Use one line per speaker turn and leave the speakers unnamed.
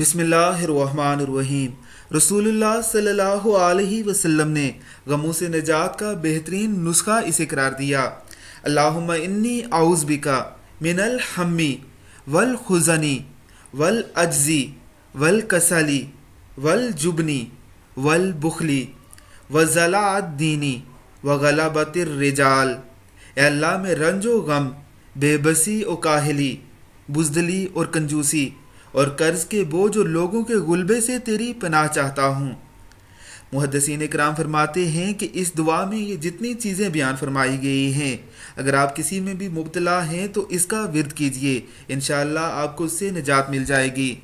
बिसमीम रसूलुल्लाह सल्लल्लाहु अलैहि वसल्लम ने गमों से निजात का बेहतरीन नुस्खा इसे करार दिया अल्लाहुम्मा इन्नी आउज़ बिका मिनल हम्मी वल खुजनी वल अज्जी वल कसली वल जुबनी वल बुखली व जलात दीनी व गलाबतर रिजाल अल्लाह में रंजो गम बेबसी और काहली बुजदली और कंजूसी और कर्ज के बोझ और लोगों के गुलबे से तेरी पनाह चाहता हूँ मुहदसिन कराम फरमाते हैं कि इस दुआ में ये जितनी चीज़ें बयान फरमाई गई हैं अगर आप किसी में भी मुबतला हैं तो इसका विरद कीजिए इन आपको उससे निजात मिल जाएगी